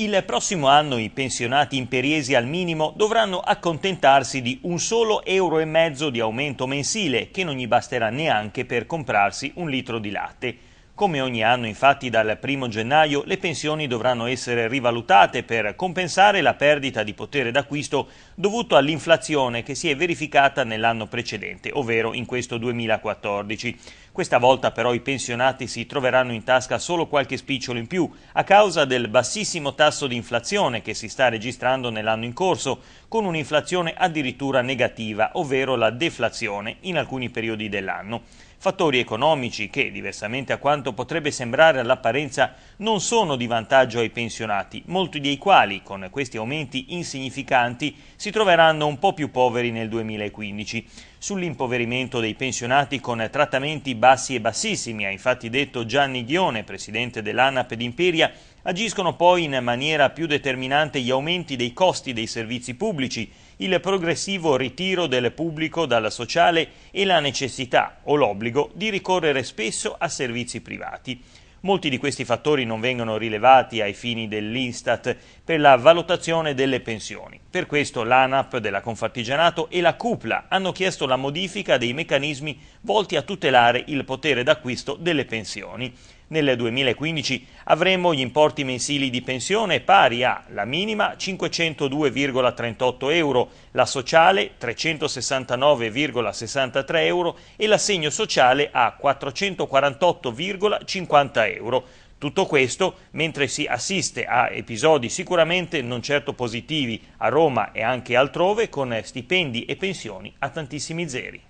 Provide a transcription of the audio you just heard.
Il prossimo anno i pensionati imperiesi al minimo dovranno accontentarsi di un solo euro e mezzo di aumento mensile, che non gli basterà neanche per comprarsi un litro di latte. Come ogni anno, infatti, dal 1 gennaio le pensioni dovranno essere rivalutate per compensare la perdita di potere d'acquisto dovuto all'inflazione che si è verificata nell'anno precedente, ovvero in questo 2014. Questa volta però i pensionati si troveranno in tasca solo qualche spicciolo in più a causa del bassissimo tasso di inflazione che si sta registrando nell'anno in corso, con un'inflazione addirittura negativa, ovvero la deflazione in alcuni periodi dell'anno. Fattori economici che, diversamente a quanto quanto potrebbe sembrare all'apparenza non sono di vantaggio ai pensionati, molti dei quali, con questi aumenti insignificanti, si troveranno un po' più poveri nel 2015. Sull'impoverimento dei pensionati con trattamenti bassi e bassissimi, ha infatti detto Gianni Ghione, presidente dell'ANAP d'Imperia, agiscono poi in maniera più determinante gli aumenti dei costi dei servizi pubblici, il progressivo ritiro del pubblico dalla sociale e la necessità o l'obbligo di ricorrere spesso a servizi privati derivati. Molti di questi fattori non vengono rilevati ai fini dell'Instat per la valutazione delle pensioni. Per questo l'ANAP della Confartigianato e la Cupla hanno chiesto la modifica dei meccanismi volti a tutelare il potere d'acquisto delle pensioni. Nel 2015 avremo gli importi mensili di pensione pari a la minima 502,38 euro, la sociale 369,63 euro e l'assegno sociale a 448,50 euro. Tutto questo mentre si assiste a episodi sicuramente non certo positivi a Roma e anche altrove con stipendi e pensioni a tantissimi zeri.